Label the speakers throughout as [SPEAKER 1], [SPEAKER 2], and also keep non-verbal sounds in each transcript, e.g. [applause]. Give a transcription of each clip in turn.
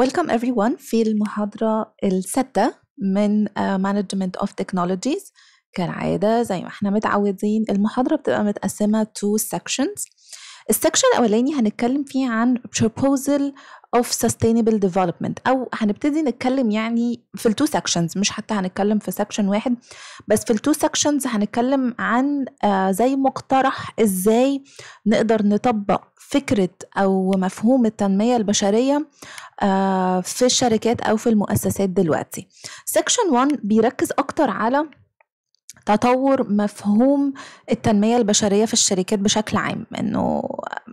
[SPEAKER 1] Welcome everyone في المحاضرة السادسة من آه, Management of Technologies كالعادة زي ما احنا متعودين المحاضرة بتبقى متقسمة to sections السكشن الاولاني هنتكلم فيه عن بروبوزل of sustainable development او هنبتدي نتكلم يعني في التو سكشنز مش حتى هنتكلم في سكشن واحد بس في التو سكشنز هنتكلم عن آه، زي مقترح ازاي نقدر نطبق فكره او مفهوم التنميه البشريه آه، في الشركات او في المؤسسات دلوقتي سكشن 1 بيركز اكتر على تطور مفهوم التنمية البشرية في الشركات بشكل عام انه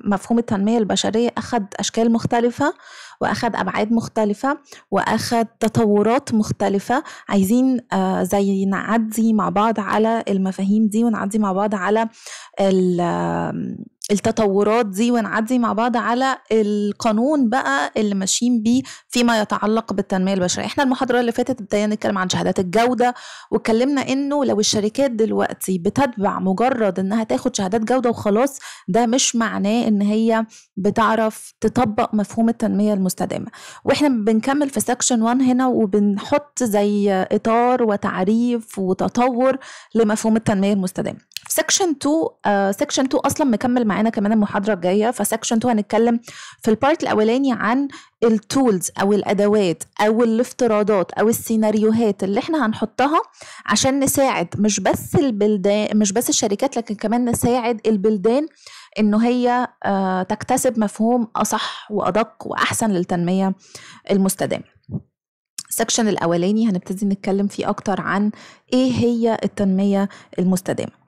[SPEAKER 1] مفهوم التنمية البشرية اخد اشكال مختلفة واخد ابعاد مختلفة واخد تطورات مختلفة عايزين آه، زي نعدي مع بعض على المفاهيم دي ونعدي مع بعض على التطورات دي ونعدي مع بعض على القانون بقى اللي ماشيين بيه فيما يتعلق بالتنميه البشريه احنا المحاضره اللي فاتت ابتدينا نتكلم عن شهادات الجوده واتكلمنا انه لو الشركات دلوقتي بتتبع مجرد انها تاخد شهادات جوده وخلاص ده مش معناه ان هي بتعرف تطبق مفهوم التنميه المستدامه واحنا بنكمل في سكشن 1 هنا وبنحط زي اطار وتعريف وتطور لمفهوم التنميه المستدامه سكشن 2 سكشن 2 اصلا مكمل معانا كمان المحاضره الجايه فسكشن 2 هنتكلم في البارت الاولاني عن التولز او الادوات او الافتراضات او السيناريوهات اللي احنا هنحطها عشان نساعد مش بس البلدان مش بس الشركات لكن كمان نساعد البلدان ان هي آه، تكتسب مفهوم اصح وادق واحسن للتنميه المستدامه السكشن الاولاني هنبتدي نتكلم فيه اكتر عن ايه هي التنميه المستدامه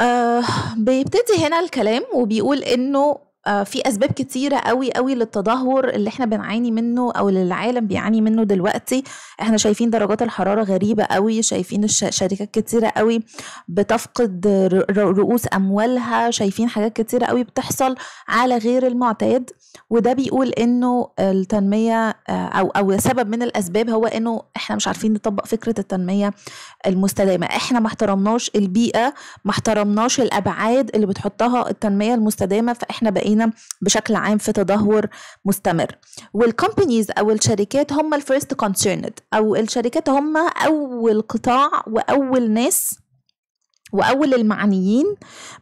[SPEAKER 1] آه، بيبتدي هنا الكلام وبيقول انه آه، في اسباب كتيره قوي قوي للتدهور اللي احنا بنعاني منه او اللي العالم بيعاني منه دلوقتي احنا شايفين درجات الحراره غريبه قوي شايفين شركات كتيره قوي بتفقد رؤوس اموالها شايفين حاجات كتيره قوي بتحصل على غير المعتاد وده بيقول انه التنميه آه، او او سبب من الاسباب هو انه احنا مش عارفين نطبق فكره التنميه المستدامه احنا ما احترمناش البيئه ما احترمناش الابعاد اللي بتحطها التنميه المستدامه فاحنا بقينا لقينا بشكل عام في تدهور مستمر والكومبانيز او الشركات هم الفيرست كونسيرند او الشركات هم اول قطاع واول ناس واول المعنيين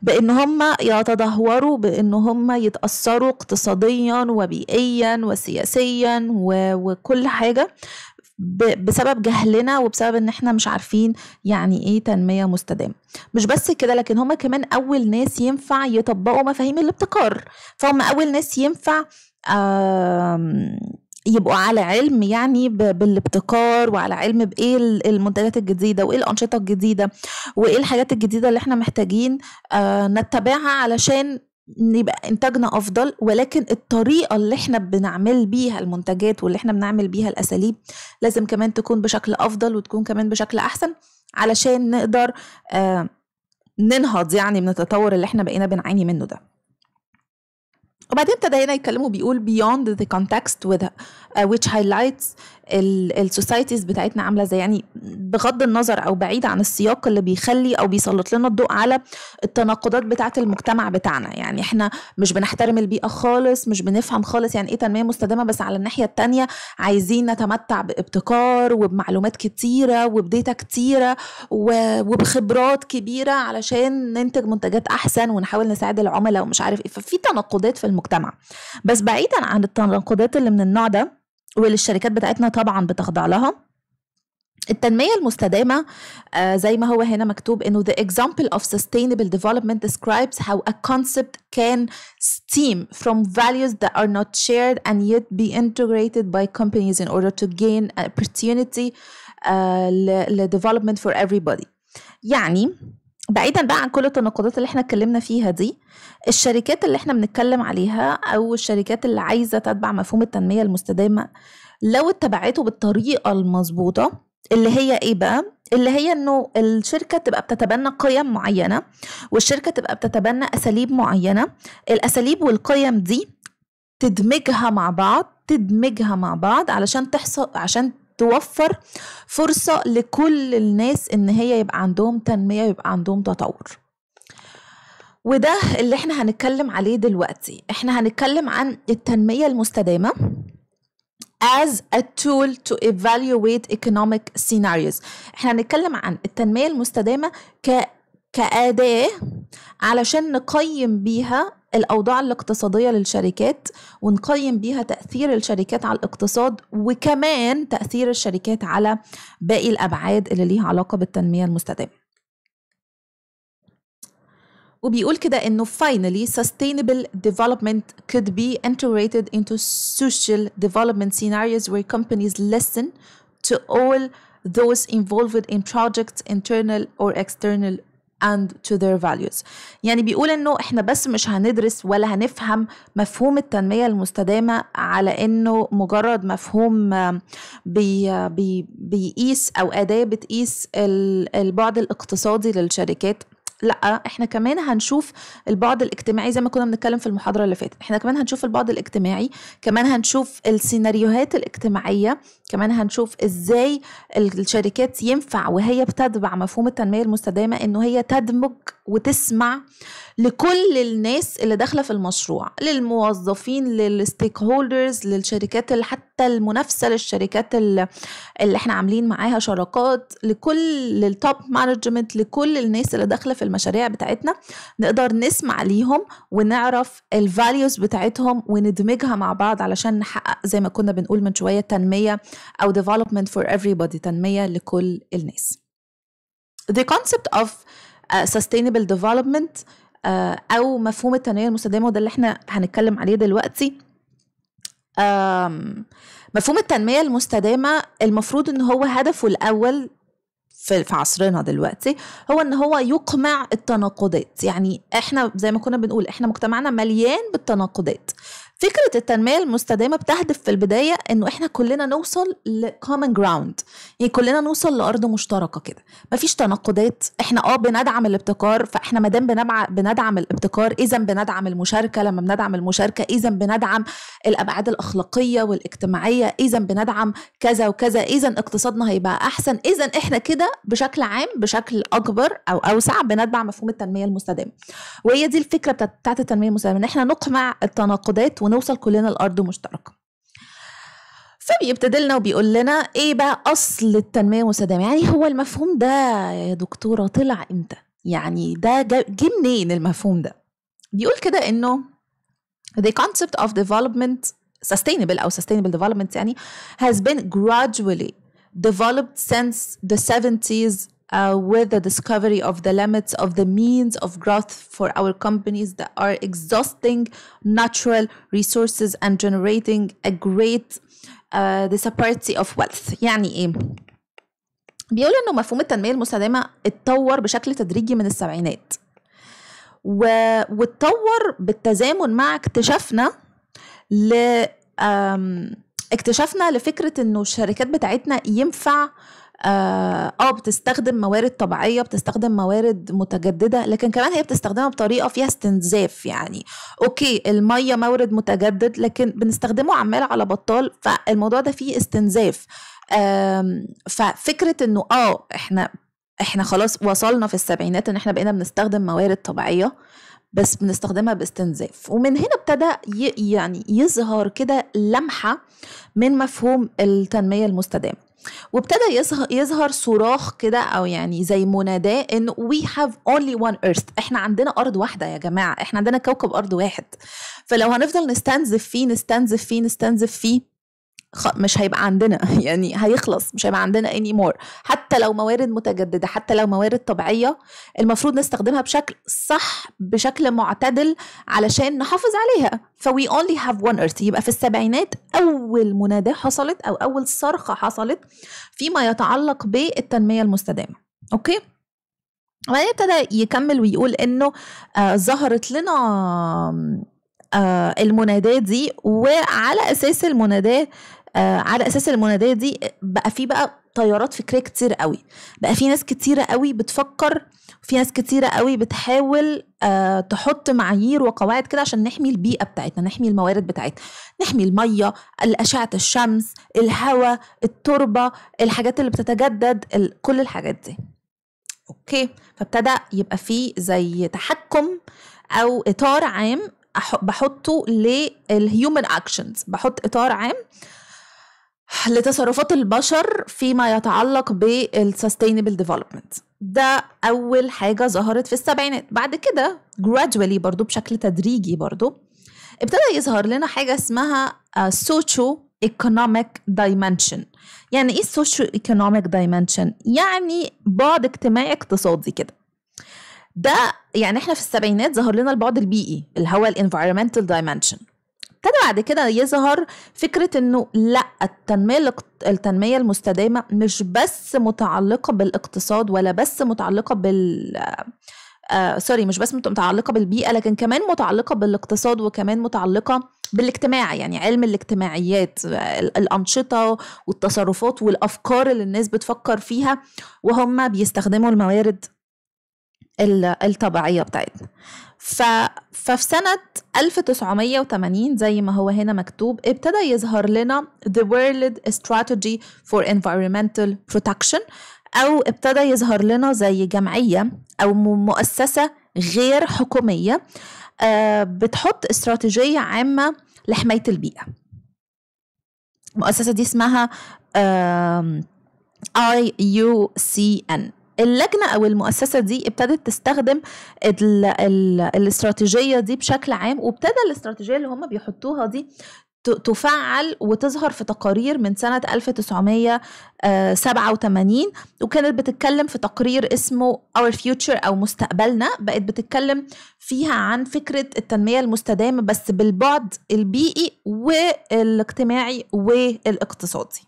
[SPEAKER 1] بان هم يتدهوروا بان هم يتاثروا اقتصاديا وبيئيا وسياسيا وكل حاجه بسبب جهلنا وبسبب ان احنا مش عارفين يعني ايه تنميه مستدامه مش بس كده لكن هما كمان اول ناس ينفع يطبقوا مفاهيم الابتكار فهم اول ناس ينفع يبقوا على علم يعني بالابتكار وعلى علم بايه المنتجات الجديده وايه الانشطه الجديده وايه الحاجات الجديده اللي احنا محتاجين آه، نتبعها علشان نبقى انتاجنا افضل ولكن الطريقه اللي احنا بنعمل بيها المنتجات واللي احنا بنعمل بيها الاساليب لازم كمان تكون بشكل افضل وتكون كمان بشكل احسن علشان نقدر آه، ننهض يعني من التطور اللي احنا بقينا بنعاني منه ده وبعدين ابتدى هنا يتكلموا بيقول beyond the context with هايلايتس آه، which highlights السوسايتيز بتاعتنا عامله ازاي يعني بغض النظر او بعيد عن السياق اللي بيخلي او بيسلط لنا الضوء على التناقضات بتاعت المجتمع بتاعنا يعني احنا مش بنحترم البيئه خالص مش بنفهم خالص يعني ايه تنميه مستدامه بس على الناحيه التانية عايزين نتمتع بابتكار وبمعلومات كتيره وبديتا كتيره وبخبرات كبيره علشان ننتج منتجات احسن ونحاول نساعد العملاء ومش عارف ايه ففي تناقضات في المجتمع بس بعيدا عن التناقضات اللي من النوع ده الشركات بتاعتنا طبعا بتخضع لها التنمية المستدامة آه زي ما هو هنا مكتوب انه the example of sustainable development describes how a concept can steam from values that are not shared and yet be integrated by companies in order to gain opportunity uh, ل development for everybody يعني بعيدا بقى عن كل التناقضات اللي احنا اتكلمنا فيها دي الشركات اللي احنا بنتكلم عليها او الشركات اللي عايزه تتبع مفهوم التنميه المستدامه لو اتبعته بالطريقه المظبوطه اللي هي ايه بقى اللي هي انه الشركه تبقى بتتبنى قيم معينه والشركه تبقى بتتبنى اساليب معينه الاساليب والقيم دي تدمجها مع بعض تدمجها مع بعض علشان تحصل عشان توفر فرصة لكل الناس ان هي يبقى عندهم تنمية ويبقى عندهم تطور وده اللي احنا هنتكلم عليه دلوقتي احنا هنتكلم عن التنمية المستدامة as a tool to evaluate economic scenarios احنا هنتكلم عن التنمية المستدامة ك... كأداة علشان نقيم بيها الأوضاع الاقتصادية للشركات ونقيم بيها تأثير الشركات على الاقتصاد وكمان تأثير الشركات على باقي الأبعاد اللي ليها علاقة بالتنمية المستدامة وبيقول كده انه finally sustainable development could be integrated into social development scenarios where companies listen to all those involved in projects internal or external and to their values يعني بيقول انه احنا بس مش هندرس ولا هنفهم مفهوم التنمية المستدامة على انه مجرد مفهوم آه، بي آه، بي بيقيس او أداة بتقيس البعد الاقتصادي للشركات لا احنا كمان هنشوف البعد الاجتماعي زي ما كنا بنتكلم في المحاضره اللي فاتت احنا كمان هنشوف البعد الاجتماعي كمان هنشوف السيناريوهات الاجتماعيه كمان هنشوف ازاي الشركات ينفع وهي بتتبع مفهوم التنميه المستدامه انه هي تدمج وتسمع لكل الناس اللي داخله في المشروع للموظفين للستيك هولدرز للشركات اللي حتى حتى المنافسه للشركات اللي احنا عاملين معاها شراكات لكل التوب مانجمنت لكل الناس اللي داخله في المشاريع بتاعتنا نقدر نسمع ليهم ونعرف الفاليوز بتاعتهم وندمجها مع بعض علشان نحقق زي ما كنا بنقول من شويه تنميه او ديفلوبمنت فور everybody تنميه لكل الناس. The concept of uh, sustainable development uh, أو مفهوم التنمية المستدامة وده اللي احنا هنتكلم عليه دلوقتي مفهوم التنمية المستدامة المفروض ان هو هدفه الاول في عصرنا دلوقتي هو ان هو يقمع التناقضات يعني احنا زي ما كنا بنقول احنا مجتمعنا مليان بالتناقضات فكرة التنمية المستدامة بتهدف في البداية انه احنا كلنا نوصل لكومن جراوند يعني كلنا نوصل لأرض مشتركة كده مفيش تناقضات احنا اه بندعم الابتكار فاحنا مادام بندعم الابتكار اذا بندعم المشاركة لما بندعم المشاركة اذا بندعم الأبعاد الأخلاقية والاجتماعية اذا بندعم كذا وكذا اذا اقتصادنا هيبقى أحسن اذا احنا كده بشكل عام بشكل أكبر أو أوسع بندعم مفهوم التنمية المستدامة وهي دي الفكرة بتاعت التنمية المستدامة ان احنا نقمع التناقضات ونوصل كلنا لأرض مشتركة فبيبتدي لنا وبيقول لنا ايه بقى اصل التنميه المستدامه يعني هو المفهوم ده يا دكتوره طلع امتى يعني ده جه منين المفهوم ده بيقول كده انه the concept of development sustainable او sustainable development يعني has been gradually developed since the 70s uh, with the discovery of the limits of the means of growth for our companies that are exhausting natural resources and generating a great uh, disparity of wealth يعني ايه بيقول انه مفهوم التنميه المستدامه اتطور بشكل تدريجي من السبعينات و... واتطور بالتزامن مع اكتشافنا ل اكتشافنا لفكره انه الشركات بتاعتنا ينفع آه آه،, اه بتستخدم موارد طبيعيه بتستخدم موارد متجدده لكن كمان هي بتستخدمها بطريقه فيها استنزاف يعني اوكي الميه مورد متجدد لكن بنستخدمه عمال على بطال فالموضوع ده فيه استنزاف ففكره انه اه احنا احنا خلاص وصلنا في السبعينات ان احنا بقينا بنستخدم موارد طبيعيه بس بنستخدمها باستنزاف ومن هنا ابتدى يعني يظهر كده لمحه من مفهوم التنميه المستدامه وابتدى يظهر صراخ كده او يعني زي مناداه ان وي هاف اونلي وان ايرث احنا عندنا ارض واحده يا جماعه احنا عندنا كوكب ارض واحد فلو هنفضل نستنزف فيه نستنزف فيه نستنزف فيه مش هيبقى عندنا [laughs] يعني هيخلص مش هيبقى عندنا اني مور حتى لو موارد متجدده حتى لو موارد طبيعيه المفروض نستخدمها بشكل صح بشكل معتدل علشان نحافظ عليها فوي اونلي هاف وان ايرث يبقى في السبعينات اول مناداه حصلت او اول صرخه حصلت فيما يتعلق بالتنميه المستدامه اوكي وبعدين ابتدى يكمل ويقول انه آه ظهرت لنا آه المناداه دي وعلى اساس المناداه آه على اساس المناديه دي آه، بقى في بقى تيارات فكريه كتير قوي بقى في ناس كتيره قوي بتفكر وفي ناس كتيره قوي بتحاول آه تحط معايير وقواعد كده عشان نحمي البيئه بتاعتنا نحمي الموارد بتاعتنا نحمي الميه اشعه الشمس الهواء التربه الحاجات اللي بتتجدد كل الحاجات دي اوكي فابتدى يبقى في زي تحكم او اطار عام بحطه للهيومن اكشنز بحط اطار عام لتصرفات البشر فيما يتعلق بالسستينبل ديفلوبمنت ده أول حاجة ظهرت في السبعينات بعد كده جرادولي برضو بشكل تدريجي برضو ابتدى يظهر لنا حاجة اسمها سوشيو ايكونوميك دايمنشن يعني ايه سوشيو ايكونوميك دايمنشن يعني بعد اجتماعي اقتصادي كده ده يعني احنا في السبعينات ظهر لنا البعد البيئي اللي هو الانفايرمنتال دايمنشن ابتدى بعد كده يظهر فكرة انه لا التنمية التنمية المستدامة مش بس متعلقة بالاقتصاد ولا بس متعلقة بال آه سوري مش بس متعلقة بالبيئة لكن كمان متعلقة بالاقتصاد وكمان متعلقة بالاجتماع يعني علم الاجتماعيات الأنشطة والتصرفات والأفكار اللي الناس بتفكر فيها وهم بيستخدموا الموارد الطبيعية بتاعتنا ف... ففي سنة 1980 زي ما هو هنا مكتوب ابتدى يظهر لنا The World Strategy for Environmental Protection أو ابتدى يظهر لنا زي جمعية أو مؤسسة غير حكومية آه، بتحط استراتيجية عامة لحماية البيئة المؤسسة دي اسمها IUCN اللجنه او المؤسسه دي ابتدت تستخدم الـ الـ الاستراتيجيه دي بشكل عام وابتدى الاستراتيجيه اللي هم بيحطوها دي تفعل وتظهر في تقارير من سنة 1987 وكانت بتتكلم في تقرير اسمه Our Future أو مستقبلنا بقت بتتكلم فيها عن فكرة التنمية المستدامة بس بالبعد البيئي والاجتماعي والاقتصادي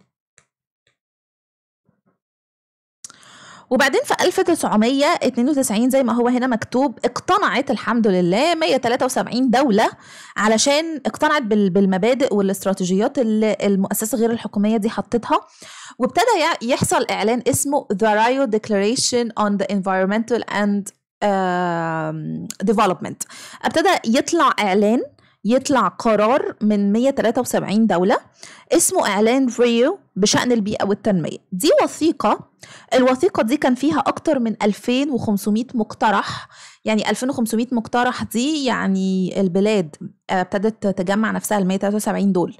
[SPEAKER 1] وبعدين في 1992 زي ما هو هنا مكتوب اقتنعت الحمد لله 173 دولة علشان اقتنعت بالمبادئ والاستراتيجيات اللي المؤسسة غير الحكومية دي حطتها وابتدى يحصل إعلان اسمه The Rio Declaration on the Environmental and Development ابتدى يطلع إعلان يطلع قرار من 173 دولة اسمه إعلان ريو بشأن البيئة والتنمية دي وثيقة الوثيقة دي كان فيها أكتر من 2500 مقترح يعني 2500 مقترح دي يعني البلاد آه، ابتدت تجمع نفسها ال 173 دول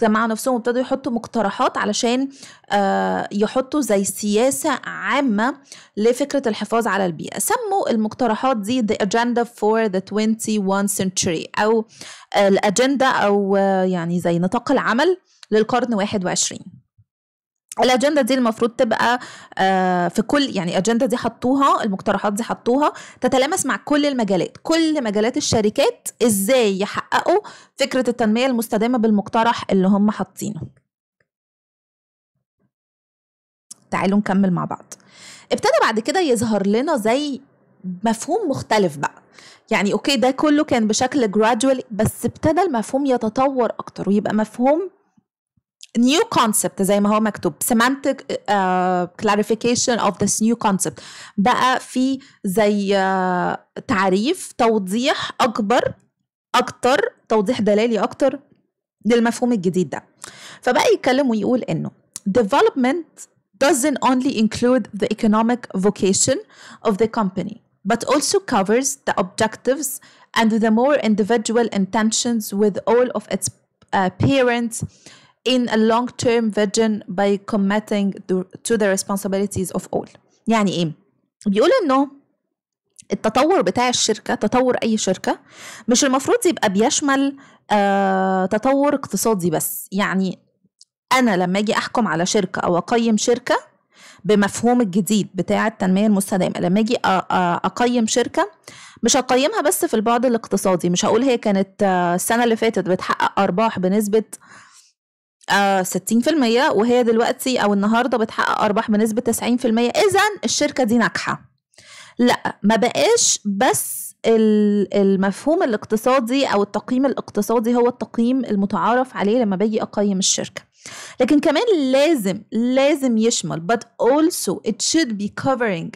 [SPEAKER 1] جمعوا نفسهم وابتدوا يحطوا مقترحات علشان آه، يحطوا زي سياسة عامة لفكرة الحفاظ على البيئة سموا المقترحات دي The Agenda for the 21 Century أو آه، الأجندة أو آه، يعني زي نطاق العمل للقرن 21 الاجنده دي المفروض تبقى آه، في كل يعني الاجنده دي حطوها المقترحات دي حطوها تتلامس مع كل المجالات كل مجالات الشركات ازاي يحققوا فكره التنميه المستدامه بالمقترح اللي هم حاطينه تعالوا نكمل مع بعض ابتدى بعد كده يظهر لنا زي مفهوم مختلف بقى يعني اوكي ده كله كان بشكل جرادوال بس ابتدى المفهوم يتطور اكتر ويبقى مفهوم new concept زي ما هو مكتوب uh, clarification of this new concept بقى في زي uh, تعريف توضيح اكبر اكتر توضيح دلالي اكتر للمفهوم الجديد ده فبقى يتكلم ويقول انه development doesn't only include the economic vocation of the company but also covers the objectives and the more individual intentions with all of its uh, parents in a long-term vision by committing to the responsibilities of all يعني ايه بيقول انه التطور بتاع الشركة تطور أي شركة مش المفروض يبقى بيشمل آه تطور اقتصادي بس يعني أنا لما أجي أحكم على شركة أو أقيم شركة بمفهوم الجديد بتاع التنمية المستدامة لما أجي أقيم شركة مش هقيمها بس في البعد الاقتصادي مش هقول هي كانت آه، السنة اللي فاتت بتحقق أرباح بنسبة آه 60% وهي دلوقتي او النهارده بتحقق ارباح بنسبه 90% اذا الشركه دي ناجحه لا ما بقاش بس المفهوم الاقتصادي او التقييم الاقتصادي هو التقييم المتعارف عليه لما باجي اقيم الشركه لكن كمان لازم لازم يشمل but also it should be covering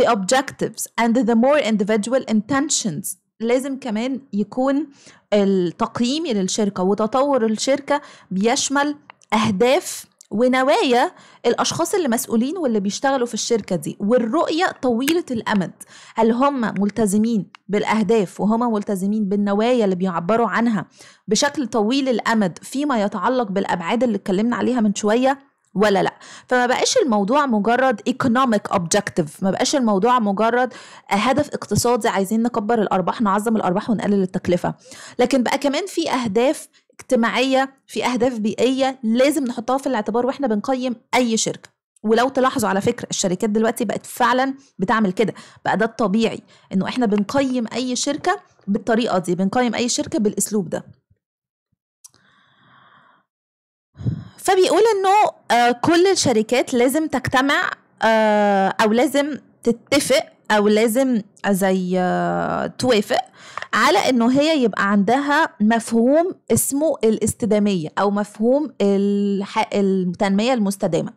[SPEAKER 1] the objectives and the more individual intentions لازم كمان يكون التقييم للشركة وتطور الشركة بيشمل أهداف ونوايا الاشخاص اللي مسؤولين واللي بيشتغلوا في الشركه دي والرؤيه طويله الامد هل هم ملتزمين بالاهداف وهم ملتزمين بالنوايا اللي بيعبروا عنها بشكل طويل الامد فيما يتعلق بالابعاد اللي اتكلمنا عليها من شويه ولا لا فما بقاش الموضوع مجرد ايكونوميك اوبجكتيف ما بقاش الموضوع مجرد آه، هدف اقتصادي عايزين نكبر الارباح نعظم الارباح ونقلل التكلفه لكن بقى كمان في اهداف اجتماعيه في اهداف بيئيه لازم نحطها في الاعتبار واحنا بنقيم اي شركه ولو تلاحظوا على فكره الشركات دلوقتي بقت فعلا بتعمل كده بقى ده الطبيعي انه احنا بنقيم اي شركه بالطريقه دي بنقيم اي شركه بالاسلوب ده فبيقول انه آه، كل الشركات لازم تجتمع آه، او لازم تتفق او لازم زي آه، توافق على انه هي يبقى عندها مفهوم اسمه الاستداميه او مفهوم التنميه المستدامه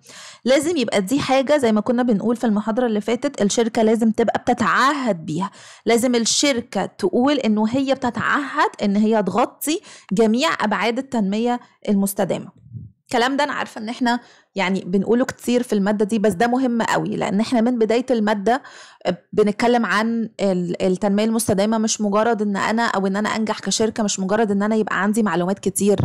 [SPEAKER 1] لازم يبقى دي حاجه زي ما كنا بنقول في المحاضره اللي فاتت الشركه لازم تبقى بتتعهد بيها لازم الشركه تقول انه هي بتتعهد ان هي تغطي جميع ابعاد التنميه المستدامه الكلام ده انا عارفه ان احنا يعني بنقوله كتير في المادة دي بس ده مهم قوي لأن احنا من بداية المادة بنتكلم عن التنمية المستدامة مش مجرد ان انا او ان انا انجح كشركة مش مجرد ان انا يبقى عندي معلومات كتير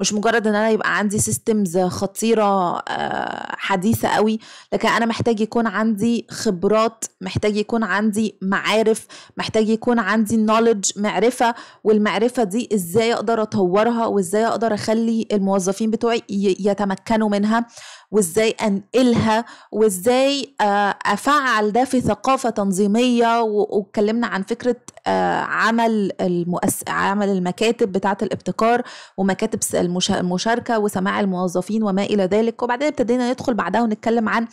[SPEAKER 1] مش مجرد ان انا يبقى عندي سيستمز خطيرة آه، حديثة قوي لكن انا محتاج يكون عندي خبرات محتاج يكون عندي معارف محتاج يكون عندي نولج معرفة والمعرفة دي ازاي اقدر اطورها وازاي اقدر اخلي الموظفين بتوعي يتمكنوا منها وازاي انقلها وازاي آه، افعل ده في ثقافه تنظيميه واتكلمنا عن فكره آه، عمل المؤس... عمل المكاتب بتاعه الابتكار ومكاتب المشاركه وسماع الموظفين وما الى ذلك وبعدين ابتدينا ندخل بعدها ونتكلم عن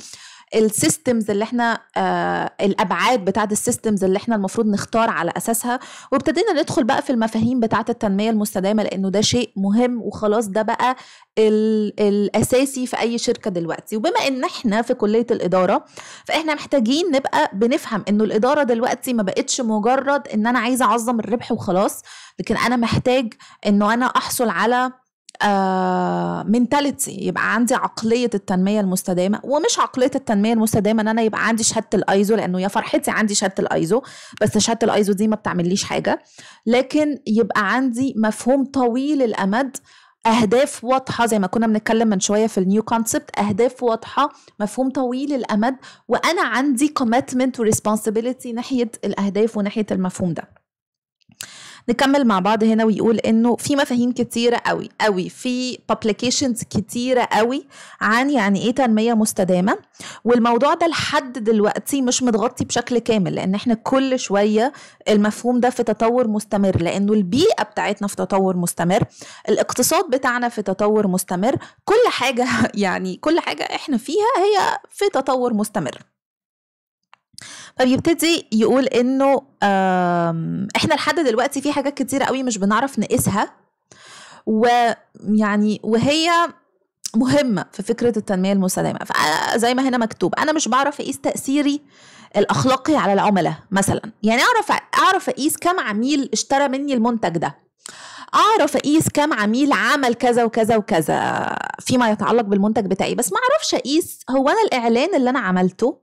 [SPEAKER 1] السيستمز اللي احنا آه الابعاد بتاعه السيستمز اللي احنا المفروض نختار على اساسها وابتدينا ندخل بقى في المفاهيم بتاعه التنميه المستدامه لانه ده شيء مهم وخلاص ده بقى الاساسي في اي شركه دلوقتي وبما ان احنا في كليه الاداره فاحنا محتاجين نبقى بنفهم انه الاداره دلوقتي ما بقتش مجرد ان انا عايزه اعظم الربح وخلاص لكن انا محتاج انه انا احصل على منتاليتي آه، يبقى عندي عقليه التنميه المستدامه ومش عقليه التنميه المستدامه ان انا يبقى عندي شهاده الايزو لانه يا فرحتي عندي شهاده الايزو بس شهاده الايزو دي ما بتعمليش حاجه لكن يبقى عندي مفهوم طويل الامد اهداف واضحه زي ما كنا بنتكلم من شويه في النيو كونسبت اهداف واضحه مفهوم طويل الامد وانا عندي كوميتمنت وريسبونسبيلتي ناحيه الاهداف وناحيه المفهوم ده نكمل مع بعض هنا ويقول انه في مفاهيم كتيره قوي قوي في بابليكيشنز كتيره قوي عن يعني ايه تنميه مستدامه والموضوع ده لحد دلوقتي مش متغطي بشكل كامل لان احنا كل شويه المفهوم ده في تطور مستمر لانه البيئه بتاعتنا في تطور مستمر الاقتصاد بتاعنا في تطور مستمر كل حاجه [laughs] يعني كل حاجه احنا فيها هي في تطور مستمر فبيبتدي طيب يقول انه احنا لحد دلوقتي في حاجات كتيره قوي مش بنعرف نقيسها ويعني وهي مهمة في فكرة التنمية المستدامة فزي ما هنا مكتوب أنا مش بعرف أقيس تأثيري الأخلاقي على العملاء مثلا يعني أعرف أعرف أقيس كم عميل اشترى مني المنتج ده اعرف اقيس كام عميل عمل كذا وكذا وكذا فيما يتعلق بالمنتج بتاعي بس ما اعرفش اقيس هو انا الاعلان اللي انا عملته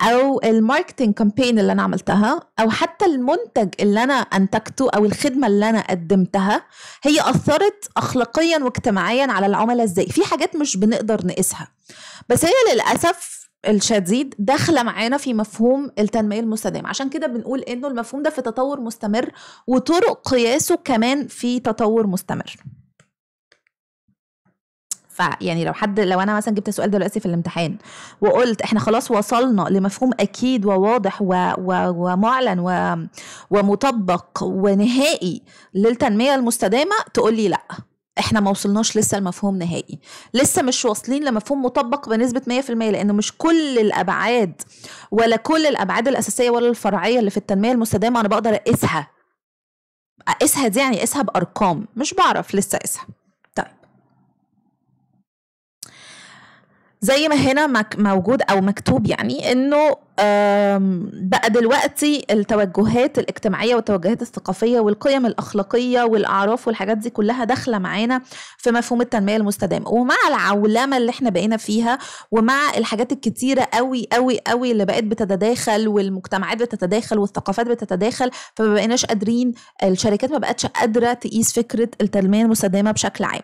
[SPEAKER 1] او الماركتنج كامبين اللي انا عملتها او حتى المنتج اللي انا انتجته او الخدمه اللي انا قدمتها هي اثرت اخلاقيا واجتماعيا على العملاء ازاي في حاجات مش بنقدر نقيسها بس هي للاسف الشديد داخله معانا في مفهوم التنميه المستدامه عشان كده بنقول انه المفهوم ده في تطور مستمر وطرق قياسه كمان في تطور مستمر فيعني لو حد لو انا مثلا جبت السؤال دلوقتي في الامتحان وقلت احنا خلاص وصلنا لمفهوم اكيد وواضح و... و... ومعلن و... ومطبق ونهائي للتنميه المستدامه تقول لي لا احنا ما وصلناش لسه لمفهوم نهائي لسه مش واصلين لمفهوم مطبق بنسبه 100% لان مش كل الابعاد ولا كل الابعاد الاساسيه ولا الفرعيه اللي في التنميه المستدامه انا بقدر اقيسها اقيسها دي يعني اقيسها بارقام مش بعرف لسه اقيسها زي ما هنا موجود او مكتوب يعني انه بقى دلوقتي التوجهات الاجتماعية والتوجهات الثقافية والقيم الأخلاقية والأعراف والحاجات دي كلها داخلة معانا في مفهوم التنمية المستدامة ومع العولمة اللي احنا بقينا فيها ومع الحاجات الكتيرة قوي قوي قوي اللي بقت بتتداخل والمجتمعات بتتداخل والثقافات بتتداخل فما بقيناش قادرين الشركات ما بقتش قادرة تقيس فكرة التنمية المستدامة بشكل عام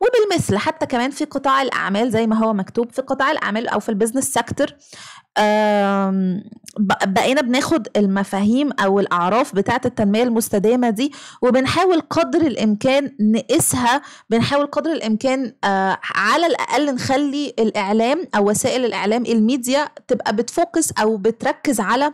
[SPEAKER 1] وبالمثل حتى كمان في قطاع الأعمال زي ما هو مكتوب في قطاع الأعمال أو في البيزنس سيكتور um, بقينا بناخد المفاهيم او الاعراف بتاعه التنميه المستدامه دي وبنحاول قدر الامكان نقيسها بنحاول قدر الامكان آه على الاقل نخلي الاعلام او وسائل الاعلام الميديا تبقى بتفوكس او بتركز على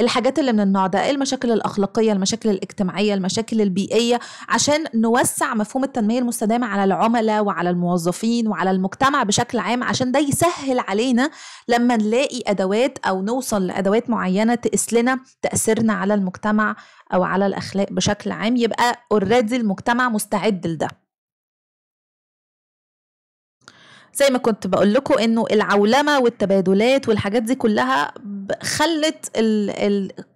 [SPEAKER 1] الحاجات اللي من النوع ده المشاكل الاخلاقيه المشاكل الاجتماعيه المشاكل البيئيه عشان نوسع مفهوم التنميه المستدامه على العملاء وعلى الموظفين وعلى المجتمع بشكل عام عشان ده يسهل علينا لما نلاقي ادوات او نوصل لادوات ادوات معينه تقيس لنا تاثيرنا على المجتمع او على الاخلاق بشكل عام يبقى اوريدي المجتمع مستعد لده زي ما كنت بقول لكم انه العولمه والتبادلات والحاجات دي كلها خلت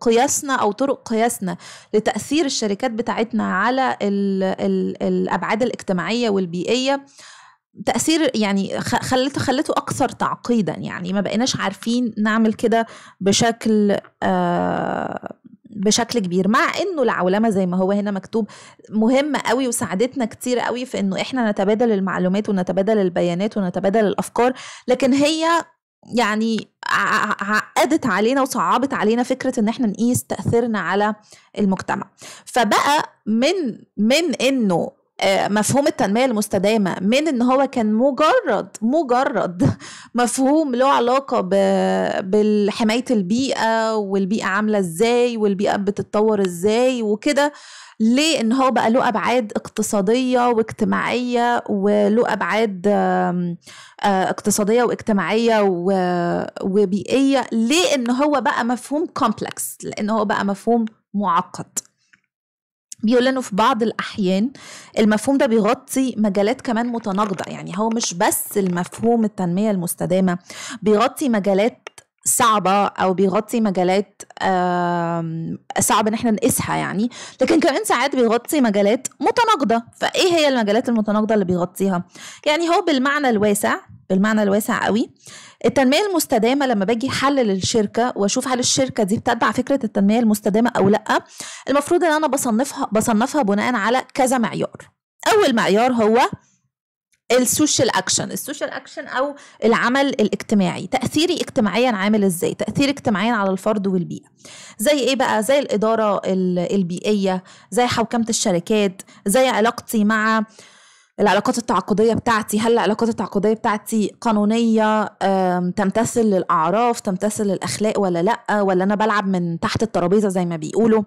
[SPEAKER 1] قياسنا او طرق قياسنا لتاثير الشركات بتاعتنا على الـ الـ الابعاد الاجتماعيه والبيئيه تأثير يعني خلته خلته أكثر تعقيدا يعني ما بقيناش عارفين نعمل كده بشكل آه بشكل كبير مع انه العولمه زي ما هو هنا مكتوب مهمه قوي وساعدتنا كتير قوي في انه احنا نتبادل المعلومات ونتبادل البيانات ونتبادل الافكار لكن هي يعني عقدت علينا وصعبت علينا فكره ان احنا نقيس تاثيرنا على المجتمع فبقى من من انه آه، مفهوم التنمية المستدامة من ان هو كان مجرد مجرد مفهوم له علاقة بحماية البيئة والبيئة عاملة ازاي والبيئة بتتطور ازاي وكده ليه ان هو بقى له ابعاد اقتصاديه واجتماعيه وله ابعاد آه، اقتصاديه واجتماعيه وبيئيه ليه ان هو بقى مفهوم كومبلكس لان هو بقى مفهوم معقد بيقول انه في بعض الاحيان المفهوم ده بيغطي مجالات كمان متناقضه يعني هو مش بس المفهوم التنميه المستدامه بيغطي مجالات صعبة أو بيغطي مجالات صعب إن احنا نقيسها يعني لكن كمان ساعات بيغطي مجالات متناقضة فإيه هي المجالات المتناقضة اللي بيغطيها يعني هو بالمعنى الواسع بالمعنى الواسع قوي التنميه المستدامه لما باجي احلل الشركه واشوف هل الشركه دي بتتبع فكره التنميه المستدامه او لا المفروض ان انا بصنفها بصنفها بناء على كذا معيار اول معيار هو السوشيال اكشن السوشيال اكشن او العمل الاجتماعي تاثيري اجتماعيا عامل ازاي تاثير اجتماعيا على الفرد والبيئه زي ايه بقى زي الاداره البيئيه زي حوكمه الشركات زي علاقتي مع العلاقات التعاقدية بتاعتي هل العلاقات التعاقدية بتاعتي قانونية تمتثل للأعراف تمتثل للأخلاق ولا لأ ولا أنا بلعب من تحت الترابيزة زي ما بيقولوا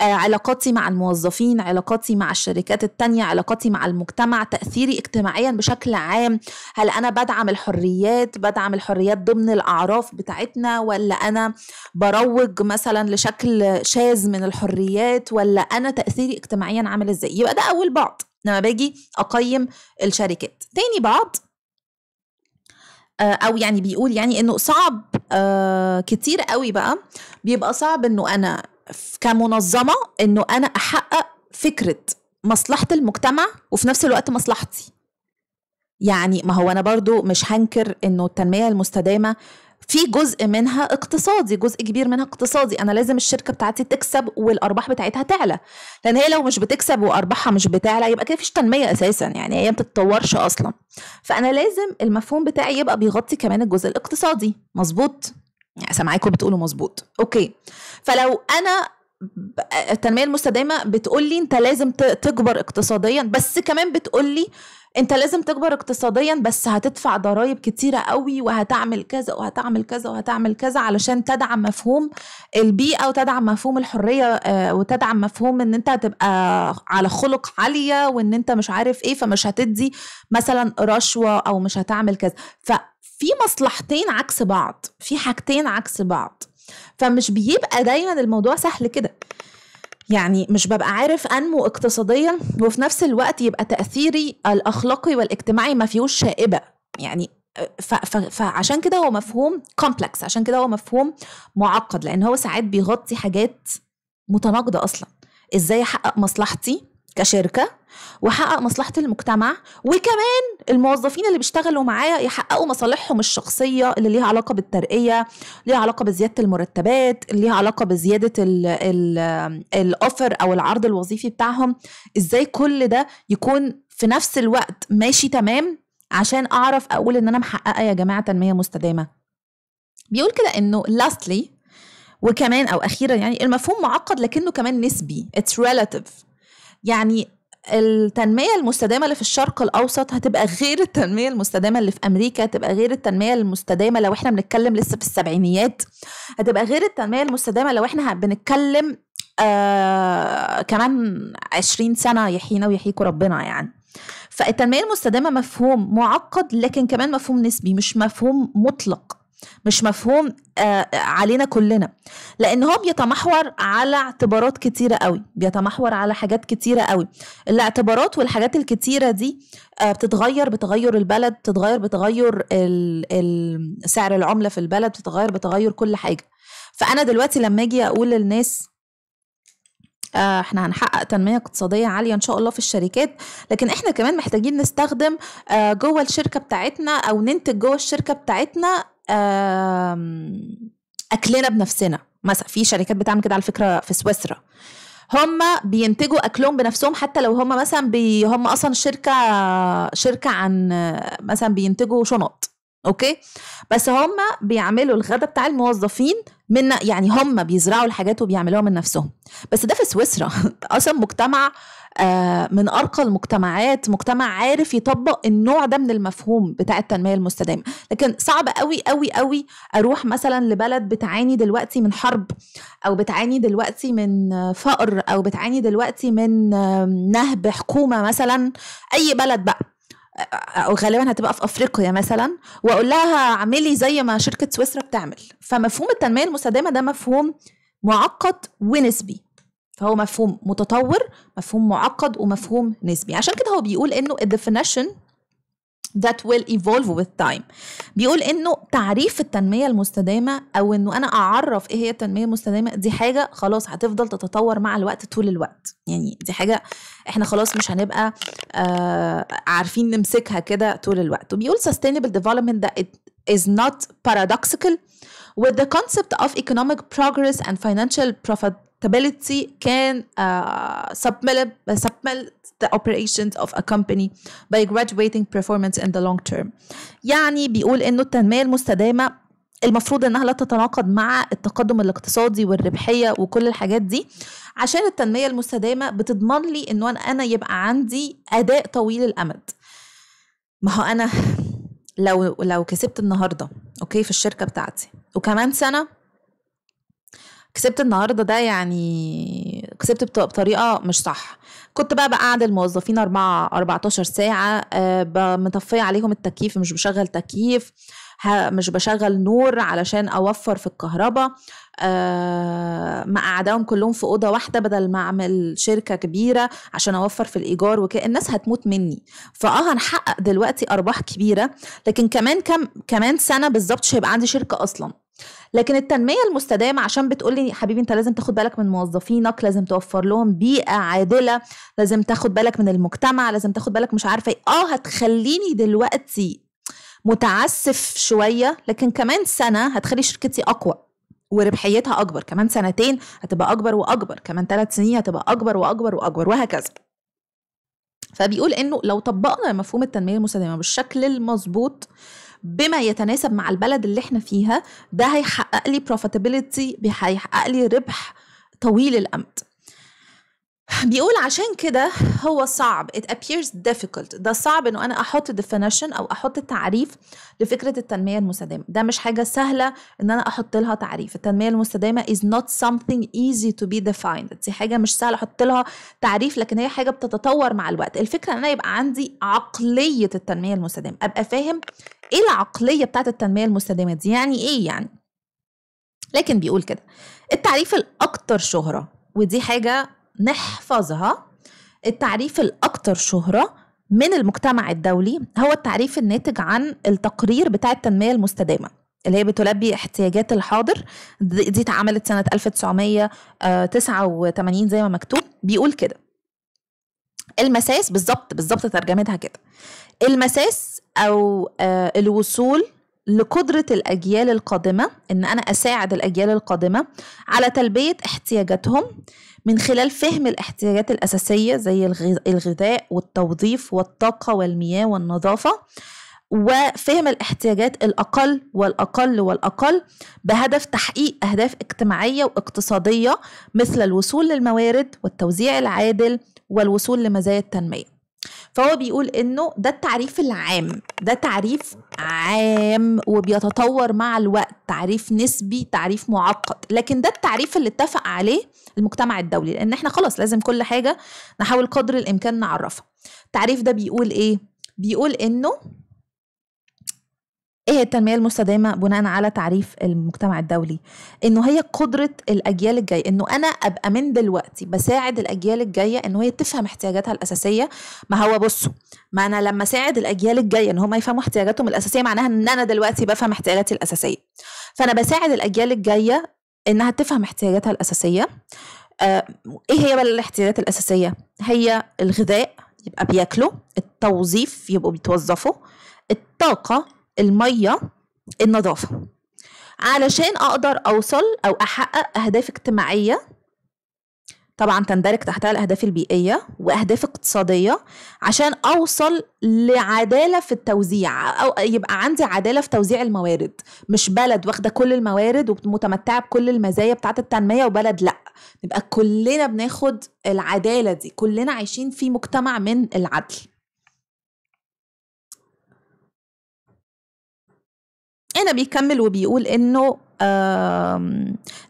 [SPEAKER 1] آه، علاقاتي مع الموظفين علاقاتي مع الشركات التانية علاقاتي مع المجتمع تأثيري اجتماعيا بشكل عام هل أنا بدعم الحريات بدعم الحريات ضمن الأعراف بتاعتنا ولا أنا بروج مثلا لشكل شاذ من الحريات ولا أنا تأثيري اجتماعيا عامل إزاي يبقى ده أول بعد لما باجي اقيم الشركات تاني بعض آه، او يعني بيقول يعني انه صعب آه، كتير قوي بقى بيبقى صعب انه انا كمنظمه انه انا احقق فكره مصلحه المجتمع وفي نفس الوقت مصلحتي يعني ما هو انا برضو مش هنكر انه التنميه المستدامه في جزء منها اقتصادي جزء كبير منها اقتصادي انا لازم الشركه بتاعتي تكسب والارباح بتاعتها تعلى لان هي لو مش بتكسب وارباحها مش بتعلى يبقى كده مفيش تنميه اساسا يعني هي ما بتتطورش اصلا فانا لازم المفهوم بتاعي يبقى بيغطي كمان الجزء الاقتصادي مظبوط يعني سامعاكم بتقولوا مظبوط اوكي فلو انا التنميه المستدامه بتقول لي انت لازم تكبر اقتصاديا بس كمان بتقول لي انت لازم تكبر اقتصاديا بس هتدفع ضرائب كتيرة قوي وهتعمل كذا وهتعمل كذا وهتعمل كذا علشان تدعم مفهوم البيئة وتدعم مفهوم الحرية آه، وتدعم مفهوم ان انت هتبقى على خلق عالية وان انت مش عارف ايه فمش هتدي مثلا رشوة او مش هتعمل كذا ففي مصلحتين عكس بعض في حاجتين عكس بعض فمش بيبقى دايما الموضوع سهل كده يعني مش ببقى عارف انمو اقتصاديا وفي نفس الوقت يبقى تاثيري الاخلاقي والاجتماعي ما فيهوش شائبه يعني فعشان كده هو مفهوم كومبلكس عشان كده هو مفهوم معقد لان هو ساعات بيغطي حاجات متناقضه اصلا ازاي احقق مصلحتي كشركه واحقق مصلحه المجتمع وكمان الموظفين اللي بيشتغلوا معايا يحققوا مصالحهم الشخصيه اللي ليها علاقه بالترقيه ليها علاقه بزياده المرتبات ليها علاقه بزياده الاوفر او العرض الوظيفي بتاعهم ازاي كل ده يكون في نفس الوقت ماشي تمام عشان اعرف اقول ان انا محققه يا جماعه تنميه مستدامه بيقول كده انه lastly وكمان او اخيرا يعني المفهوم معقد لكنه كمان نسبي اتس relative يعني التنمية المستدامة اللي في الشرق الأوسط هتبقى غير التنمية المستدامة اللي في أمريكا هتبقى غير التنمية المستدامة لو احنا بنتكلم لسه في السبعينيات هتبقى غير التنمية المستدامة لو احنا بنتكلم آه كمان عشرين سنة يحيينا ويحييكوا ربنا يعني فالتنمية المستدامة مفهوم معقد لكن كمان مفهوم نسبي مش مفهوم مطلق مش مفهوم آه، علينا كلنا لان هو بيتمحور على اعتبارات كتيره قوي بيتمحور على حاجات كتيره قوي الاعتبارات والحاجات الكتيره دي آه، بتتغير بتغير البلد بتتغير بتغير سعر العمله في البلد بتتغير بتغير كل حاجه فانا دلوقتي لما اجي اقول للناس آه، احنا هنحقق تنمية اقتصادية عالية ان شاء الله في الشركات لكن احنا كمان محتاجين نستخدم جوه الشركة بتاعتنا او ننتج جوه الشركة بتاعتنا اكلنا بنفسنا مثلا في شركات بتعمل كده على فكره في سويسرا هم بينتجوا اكلهم بنفسهم حتى لو هم مثلا بي هم اصلا شركه شركه عن مثلا بينتجوا شنط اوكي بس هم بيعملوا الغدا بتاع الموظفين من يعني هم بيزرعوا الحاجات وبيعملوها من نفسهم بس ده في سويسرا [laughs] اصلا مجتمع آه، من ارقى المجتمعات مجتمع عارف يطبق النوع ده من المفهوم بتاع التنميه المستدامه لكن صعب قوي قوي قوي اروح مثلا لبلد بتعاني دلوقتي من حرب او بتعاني دلوقتي من فقر او بتعاني دلوقتي من نهب حكومه مثلا اي بلد بقى او غالبا هتبقى في افريقيا مثلا واقول لها اعملي زي ما شركه سويسرا بتعمل فمفهوم التنميه المستدامه ده مفهوم معقد ونسبي فهو مفهوم متطور مفهوم معقد ومفهوم نسبي عشان كده هو بيقول انه الديفينيشن that will evolve with time بيقول انه تعريف التنمية المستدامة او انه انا اعرف ايه هي التنمية المستدامة دي حاجة خلاص هتفضل تتطور مع الوقت طول الوقت يعني دي حاجة احنا خلاص مش هنبقى آه عارفين نمسكها كده طول الوقت وبيقول sustainable development that it is not paradoxical with the concept of economic progress and financial profit Stability can uh, supplement, uh, the operations of a company by graduating performance in the long term يعني بيقول انه التنمية المستدامة المفروض انها لا تتناقض مع التقدم الاقتصادي والربحية وكل الحاجات دي عشان التنمية المستدامة بتضمن لي انه انا يبقى عندي اداء طويل الامد ما هو انا لو لو كسبت النهارده اوكي في الشركه بتاعتي وكمان سنه كسبت النهارده ده يعني كسبت بطريقه مش صح كنت بقى بقعد الموظفين 4 14 ساعه آه، مطفيه عليهم التكييف مش بشغل تكييف مش بشغل نور علشان اوفر في الكهرباء أه مقعداهم كلهم في اوضه واحده بدل ما اعمل شركه كبيره عشان اوفر في الايجار وكده الناس هتموت مني فاه هنحقق دلوقتي ارباح كبيره لكن كمان كم كمان سنه بالظبط مش هيبقى عندي شركه اصلا لكن التنميه المستدامه عشان بتقولي حبيبي انت لازم تاخد بالك من موظفينك لازم توفر لهم بيئه عادله لازم تاخد بالك من المجتمع لازم تاخد بالك مش عارفه ايه اه هتخليني دلوقتي متعسف شويه لكن كمان سنه هتخلي شركتي اقوى وربحيتها اكبر كمان سنتين هتبقى اكبر واكبر كمان ثلاث سنين هتبقى اكبر واكبر واكبر وهكذا فبيقول انه لو طبقنا مفهوم التنميه المستدامه بالشكل المظبوط بما يتناسب مع البلد اللي احنا فيها ده هيحقق لي بروفيتابيلتي هيحقق لي ربح طويل الامد بيقول عشان كده هو صعب it appears difficult ده صعب انه انا احط definition او احط التعريف لفكره التنميه المستدامه ده مش حاجه سهله ان انا احط لها تعريف التنميه المستدامه is not something easy to be defined دي حاجه مش سهله احط لها تعريف لكن هي حاجه بتتطور مع الوقت الفكره ان انا يبقى عندي عقليه التنميه المستدامه ابقى فاهم ايه العقليه بتاعت التنميه المستدامه دي يعني ايه يعني لكن بيقول كده التعريف الاكثر شهره ودي حاجه نحفظها التعريف الاكثر شهره من المجتمع الدولي هو التعريف الناتج عن التقرير بتاع التنميه المستدامه اللي هي بتلبي احتياجات الحاضر دي اتعملت سنه 1989 زي ما مكتوب بيقول كده المساس بالظبط بالظبط ترجمتها كده المساس او آه، الوصول لقدرة الأجيال القادمة إن أنا أساعد الأجيال القادمة على تلبية احتياجاتهم من خلال فهم الاحتياجات الأساسية زي الغذاء والتوظيف والطاقة والمياه والنظافة وفهم الاحتياجات الأقل والأقل والأقل بهدف تحقيق أهداف اجتماعية واقتصادية مثل الوصول للموارد والتوزيع العادل والوصول لمزايا التنمية فهو بيقول انه ده التعريف العام ده تعريف عام وبيتطور مع الوقت تعريف نسبي تعريف معقد لكن ده التعريف اللي اتفق عليه المجتمع الدولي لان احنا خلاص لازم كل حاجه نحاول قدر الامكان نعرفها التعريف ده بيقول ايه بيقول انه ايه هي التنمية المستدامة بناء على تعريف المجتمع الدولي انه هي قدرة الاجيال الجاية انه انا ابقى من دلوقتي بساعد الاجيال الجاية ان هي تفهم احتياجاتها الاساسية ما هو بصوا ما انا لما ساعد الاجيال الجاية ان هم يفهموا احتياجاتهم الاساسية معناها ان انا دلوقتي بفهم احتياجاتي الاساسية فانا بساعد الاجيال الجاية انها تفهم احتياجاتها الاساسية آه ايه هي بقى الاحتياجات الاساسية هي الغذاء يبقى بياكلوا التوظيف يبقوا بيتوظفوا الطاقة الميه النظافه علشان اقدر اوصل او احقق اهداف اجتماعيه طبعا تندرج تحتها الاهداف البيئيه واهداف اقتصاديه عشان اوصل لعداله في التوزيع او يبقى عندي عداله في توزيع الموارد مش بلد واخده كل الموارد ومتمتعه بكل المزايا بتاعه التنميه وبلد لا نبقى كلنا بناخد العداله دي كلنا عايشين في مجتمع من العدل هنا بيكمل وبيقول انه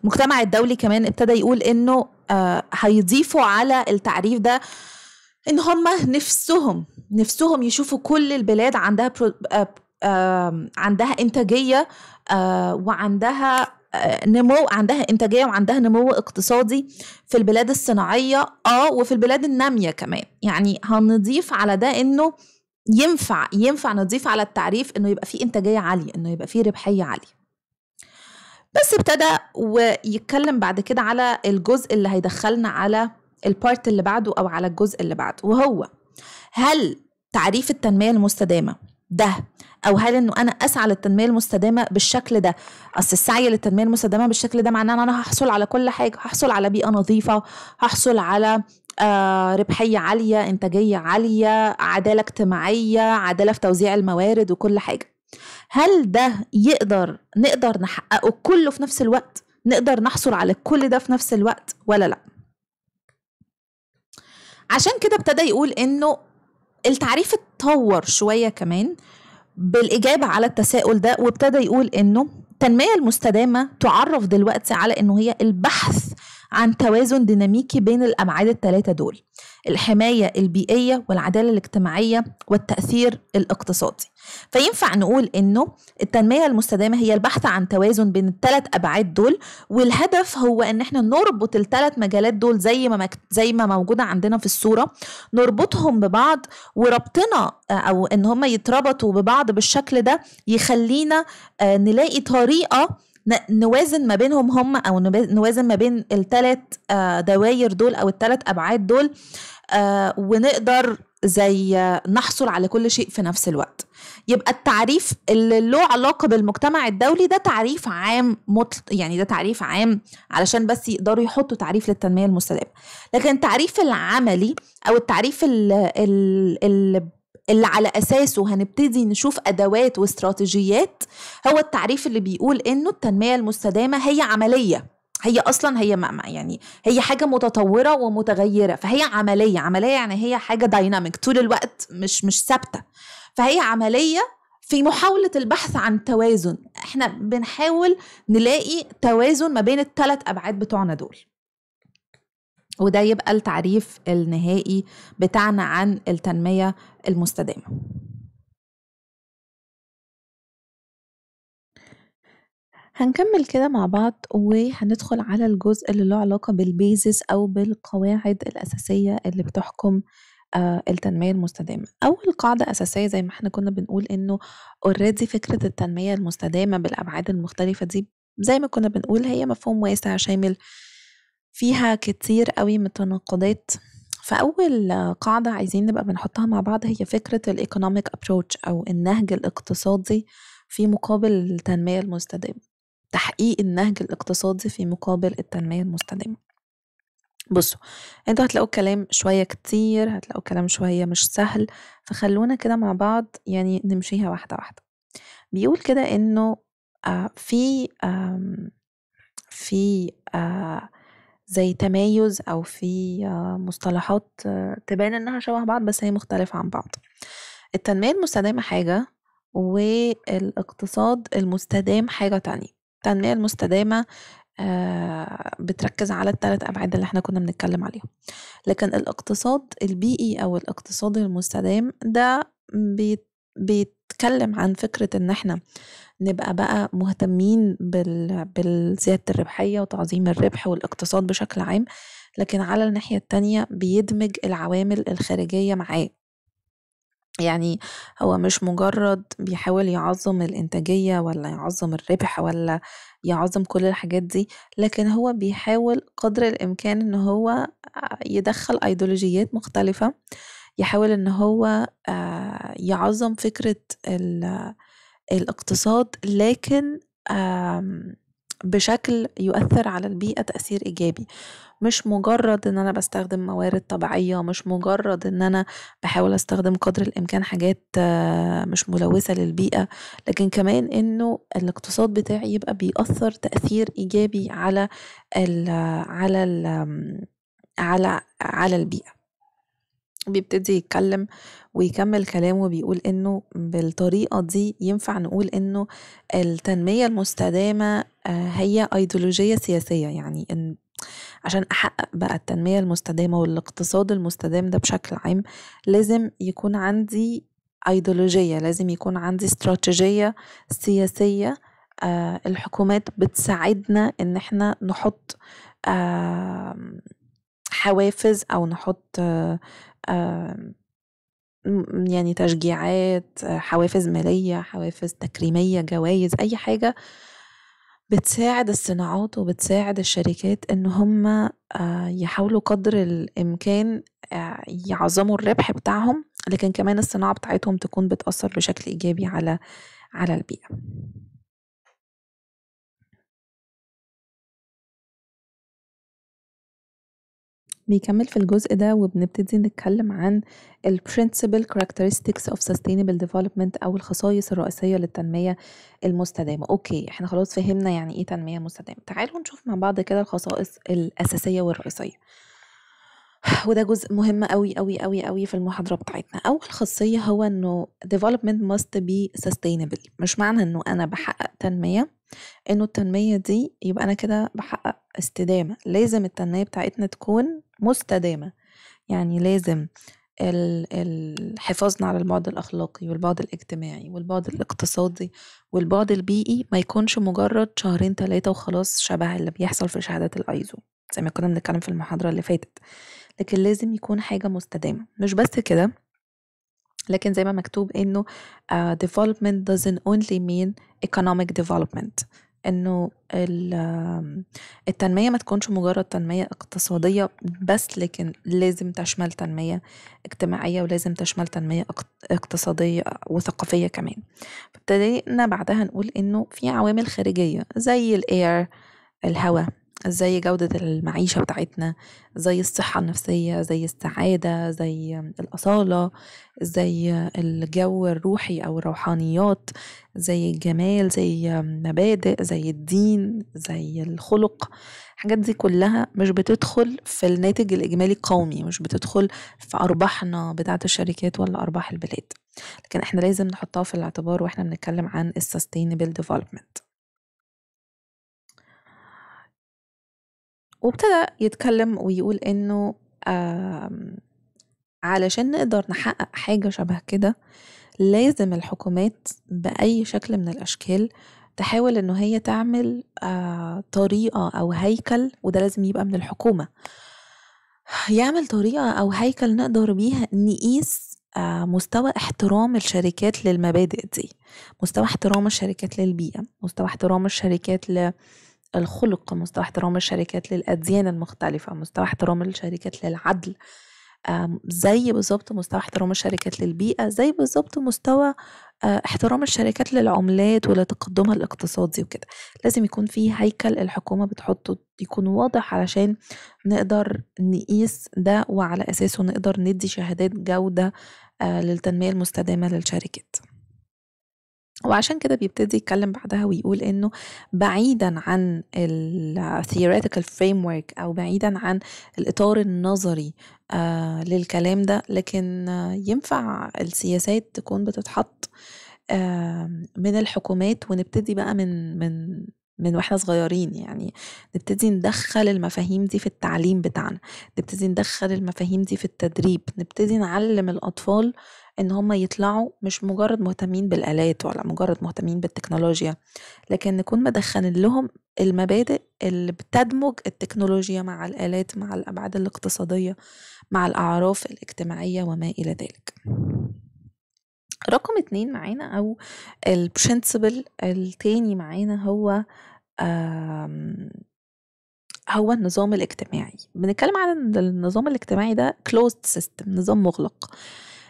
[SPEAKER 1] المجتمع الدولي كمان ابتدى يقول انه آه، هيضيفوا على التعريف ده ان هم نفسهم نفسهم يشوفوا كل البلاد عندها برو آه، عندها انتاجيه آه، وعندها نمو عندها انتاجيه وعندها نمو اقتصادي في البلاد الصناعيه اه وفي البلاد الناميه كمان يعني هنضيف على ده انه ينفع ينفع نضيف على التعريف انه يبقى فيه انتاجيه عاليه انه يبقى فيه ربحيه عاليه بس ابتدى ويتكلم بعد كده على الجزء اللي هيدخلنا على البارت اللي بعده او على الجزء اللي بعده وهو هل تعريف التنميه المستدامه ده او هل انه انا اسعى للتنميه المستدامه بالشكل ده اصل السعي للتنميه المستدامه بالشكل ده معناه ان انا هحصل على كل حاجه هحصل على بيئه نظيفه هحصل على آه، ربحيه عاليه انتاجيه عاليه عداله اجتماعيه عداله في توزيع الموارد وكل حاجه هل ده يقدر نقدر نحققه كله في نفس الوقت نقدر نحصل على كل ده في نفس الوقت ولا لا عشان كده ابتدى يقول انه التعريف اتطور شويه كمان بالاجابه على التساؤل ده وابتدى يقول انه التنميه المستدامه تعرف دلوقتي على انه هي البحث عن توازن ديناميكي بين الأبعاد الثلاثة دول الحماية البيئية والعدالة الاجتماعية والتأثير الاقتصادي فينفع نقول إنه التنمية المستدامة هي البحث عن توازن بين الثلاث أبعاد دول والهدف هو إن إحنا نربط الثلاث مجالات دول زي ما مك... زي ما موجودة عندنا في الصورة نربطهم ببعض وربطنا آه، أو إن هم يتربطوا ببعض بالشكل ده يخلينا آه، نلاقي طريقة نوازن ما بينهم هم او نوازن ما بين الثلاث آه، دواير دول او الثلاث ابعاد دول آه، ونقدر زي نحصل على كل شيء في نفس الوقت يبقى التعريف اللي له علاقه بالمجتمع الدولي ده تعريف عام مطل يعني ده تعريف عام علشان بس يقدروا يحطوا تعريف للتنميه المستدامه لكن التعريف العملي او التعريف اللي اللي على أساسه هنبتدي نشوف أدوات واستراتيجيات هو التعريف اللي بيقول إنه التنمية المستدامة هي عملية هي اصلا هي ما يعني هي حاجه متطوره ومتغيره فهي عمليه عمليه يعني هي حاجه دايناميك طول الوقت مش مش ثابته فهي عمليه في محاولة البحث عن توازن احنا بنحاول نلاقي توازن ما بين الثلاث أبعاد بتوعنا دول وده يبقى التعريف النهائي بتاعنا عن التنمية المستدامة هنكمل كده مع بعض وهندخل على الجزء اللي له علاقة بالبيزس أو بالقواعد الأساسية اللي بتحكم آه، التنمية المستدامة أول قاعدة أساسية زي ما احنا كنا بنقول إنه اوريدي فكرة التنمية المستدامة بالأبعاد المختلفة دي زي ما كنا بنقول هي مفهوم واسع شامل فيها كتير قوي من التناقضات فأول قاعدة عايزين نبقى بنحطها مع بعض هي فكرة الإيكونوميك أبروتش أو النهج الاقتصادي في مقابل التنمية المستدامة تحقيق النهج الاقتصادي في مقابل التنمية المستدامة بصوا انتوا هتلاقوا كلام شوية كتير هتلاقوا كلام شوية مش سهل فخلونا كده مع بعض يعني نمشيها واحدة واحدة بيقول كده انه آه، في في آه، زي تمايز أو في آه، مصطلحات آه، تبان إنها شبه بعض بس هي مختلفة عن بعض التنمية المستدامة حاجة والاقتصاد المستدام حاجة تانية التنمية المستدامة آه، بتركز على الثلاث أبعاد اللي احنا كنا بنتكلم عليهم لكن الاقتصاد البيئي أو الاقتصاد المستدام ده بيت بيت بتتكلم عن فكرة إن إحنا نبقى بقى مهتمين بال... بالزيادة الربحية وتعظيم الربح والاقتصاد بشكل عام لكن على الناحية التانية بيدمج العوامل الخارجية معاه يعني هو مش مجرد بيحاول يعظم الإنتاجية ولا يعظم الربح ولا يعظم كل الحاجات دي لكن هو بيحاول قدر الإمكان إن هو يدخل أيديولوجيات مختلفة يحاول ان هو آه، يعظم فكرة الاقتصاد لكن بشكل يؤثر على البيئة تأثير إيجابي مش مجرد ان انا بستخدم موارد طبيعية مش مجرد ان انا بحاول استخدم قدر الامكان حاجات آه، مش ملوثة للبيئة لكن كمان انه الاقتصاد بتاعي يبقى بيأثر تأثير ايجابي على ال على ال على على البيئة بيبتدي يتكلم ويكمل كلامه بيقول انه بالطريقة دي ينفع نقول انه التنمية المستدامة آه، هي ايديولوجية سياسية يعني ان عشان احقق بقى التنمية المستدامة والاقتصاد المستدام ده بشكل عام لازم يكون عندي ايديولوجية لازم يكون عندي استراتيجية سياسية آه، الحكومات بتساعدنا ان احنا نحط حوافز او نحط آه، يعني تشجيعات حوافز مالية حوافز تكريمية جوائز أي حاجة بتساعد الصناعات وبتساعد الشركات ان هم يحاولوا قدر الامكان يعظموا الربح بتاعهم لكن كمان الصناعه بتاعتهم تكون بتاثر بشكل ايجابي على على البيئه بيكمل في الجزء ده وبنبتدي نتكلم عن ال Principal Characteristics of Sustainable Development أو الخصائص الرئيسية للتنمية المستدامة أوكي احنا خلاص فهمنا يعني إيه تنمية مستدامة تعالوا نشوف مع بعض كده الخصائص الأساسية والرئيسية وده جزء مهم قوي قوي قوي قوي في المحاضرة بتاعتنا أول خاصية هو إنه development must be sustainable مش معنى إنه أنا بحقق تنمية إنه التنمية دي يبقى أنا كده بحقق استدامة لازم التنمية بتاعتنا تكون مستدامة يعني لازم حفاظنا على البعد الأخلاقي والبعد الاجتماعي والبعد الاقتصادي والبعد البيئي ما يكونش مجرد شهرين ثلاثة وخلاص شبه اللي بيحصل في شهادات الأيزو زي ما كنا بنتكلم في المحاضرة اللي فاتت لكن لازم يكون حاجة مستدامة مش بس كده لكن زي ما مكتوب انه uh, development doesn't only mean economic development انه التنمية ما تكونش مجرد تنمية اقتصادية بس لكن لازم تشمل تنمية اجتماعية ولازم تشمل تنمية اقتصادية وثقافية كمان فابتدينا بعدها نقول انه في عوامل خارجية زي الاير الهواء زي جودة المعيشة بتاعتنا زي الصحة النفسية زي السعادة زي الأصالة زي الجو الروحي أو الروحانيات زي الجمال زي مبادئ زي الدين زي الخلق الحاجات دي كلها مش بتدخل في الناتج الإجمالي القومي مش بتدخل في أرباحنا بتاعة الشركات ولا أرباح البلاد لكن احنا لازم نحطها في الاعتبار واحنا بنتكلم عن السستينبل ديفلوبمنت وابتدى يتكلم ويقول إنه علشان نقدر نحقق حاجة شبه كده لازم الحكومات بأي شكل من الأشكال تحاول إن هي تعمل آه، طريقة أو هيكل وده لازم يبقى من الحكومة يعمل طريقة أو هيكل نقدر بيها نقيس آه، مستوى احترام الشركات للمبادئ دي مستوى احترام الشركات للبيئة مستوى احترام الشركات ل الخلق مستوى احترام الشركات للأديان المختلفة مستوى احترام الشركات للعدل زي بالظبط مستوى احترام الشركات للبيئة زي بالظبط مستوى آه، احترام الشركات للعملات ولتقدمها الاقتصادي وكده لازم يكون في هيكل الحكومة بتحطه يكون واضح علشان نقدر نقيس ده وعلى أساسه نقدر ندي شهادات جودة آه، للتنمية المستدامة للشركات وعشان كده بيبتدي يتكلم بعدها ويقول انه بعيدا عن ال theoretical framework او بعيدا عن الاطار النظري آه للكلام ده لكن آه ينفع السياسات تكون بتتحط آه من الحكومات ونبتدي بقى من من من واحنا صغيرين يعني نبتدي ندخل المفاهيم دي في التعليم بتاعنا نبتدي ندخل المفاهيم دي في التدريب نبتدي نعلم الأطفال إن هم يطلعوا مش مجرد مهتمين بالآلات ولا مجرد مهتمين بالتكنولوجيا لكن نكون مدخن لهم المبادئ اللي بتدمج التكنولوجيا مع الآلات مع الأبعاد الاقتصادية مع الأعراف الاجتماعية وما إلى ذلك رقم اتنين معانا او البرنسبل التاني معانا هو هو النظام الاجتماعي بنتكلم عن النظام الاجتماعي ده closed system نظام مغلق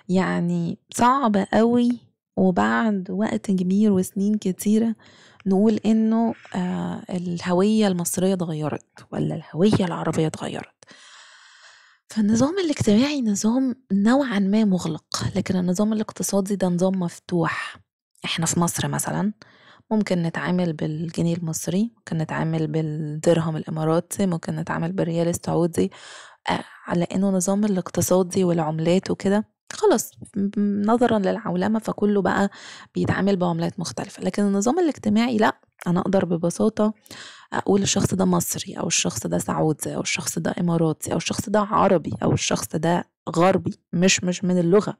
[SPEAKER 1] يعني صعب قوي وبعد وقت كبير وسنين كتيرة نقول انه آه، الهوية المصرية اتغيرت ولا الهوية العربية اتغيرت فالنظام الاجتماعي نظام نوعا ما مغلق لكن النظام الاقتصادي ده نظام مفتوح احنا في مصر مثلا ممكن نتعامل بالجنيه المصري ممكن نتعامل بالدرهم الاماراتي ممكن نتعامل بالريال السعودي آه، على انه نظام الاقتصادي والعملات وكده خلاص نظرا للعولمة فكله بقى بيتعامل بعملات مختلفة لكن النظام الاجتماعي لا أنا أقدر ببساطة أقول الشخص ده مصري أو الشخص ده سعودي أو الشخص ده إماراتي أو الشخص ده عربي أو الشخص ده غربي مش مش من اللغة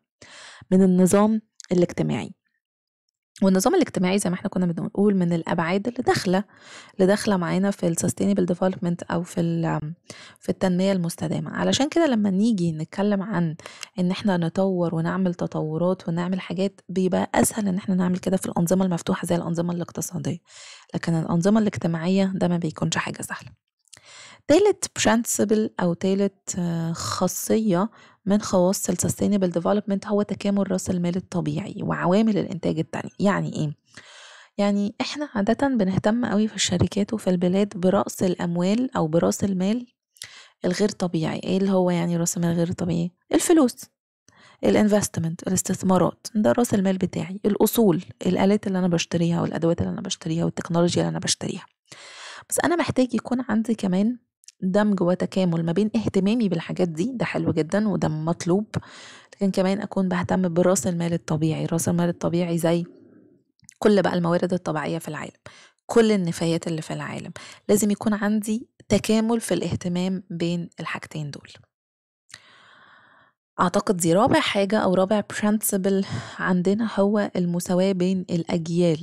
[SPEAKER 1] من النظام الاجتماعي والنظام الاجتماعي زي ما احنا كنا بنقول من الابعاد اللي داخله اللي داخله معانا في السستينبل ديفلوبمنت او في في التنميه المستدامه علشان كده لما نيجي نتكلم عن ان احنا نطور ونعمل تطورات ونعمل حاجات بيبقى اسهل ان احنا نعمل كده في الانظمه المفتوحه زي الانظمه الاقتصاديه لكن الانظمه الاجتماعيه ده ما بيكونش حاجه سهله تالت برانسبل او تالت خاصيه من خواص ال Sustainable Development هو تكامل رأس المال الطبيعي وعوامل الإنتاج التانية يعني إيه؟ يعني إحنا عادة بنهتم قوي في الشركات وفي البلاد برأس الأموال أو برأس المال الغير طبيعي إيه اللي هو يعني رأس المال الغير طبيعي؟ الفلوس الانفستمنت الاستثمارات ده راس المال بتاعي الاصول الالات اللي انا بشتريها والادوات اللي انا بشتريها والتكنولوجيا اللي انا بشتريها بس انا محتاج يكون عندي كمان دمج وتكامل ما بين اهتمامي بالحاجات دي ده حلو جدا وده مطلوب لكن كمان أكون بهتم براس المال الطبيعي راس المال الطبيعي زي كل بقى الموارد الطبيعية في العالم كل النفايات اللي في العالم لازم يكون عندي تكامل في الاهتمام بين الحاجتين دول أعتقد دي رابع حاجة أو رابع برنسبل عندنا هو المساواة بين الأجيال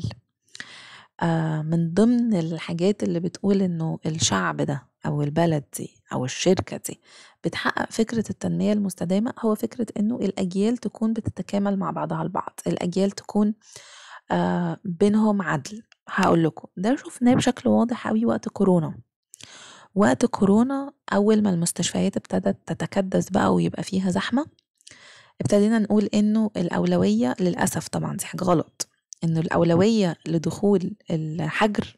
[SPEAKER 1] آه من ضمن الحاجات اللي بتقول إنه الشعب ده أو البلد دي أو الشركة دي بتحقق فكرة التنمية المستدامة هو فكرة إنه الأجيال تكون بتتكامل مع بعضها البعض الأجيال تكون آه، بينهم عدل هقول لكم ده شفناه بشكل واضح قوي وقت كورونا وقت كورونا أول ما المستشفيات ابتدت تتكدس بقى ويبقى فيها زحمة ابتدينا نقول إنه الأولوية للأسف طبعا دي حاجة غلط إنه الأولوية لدخول الحجر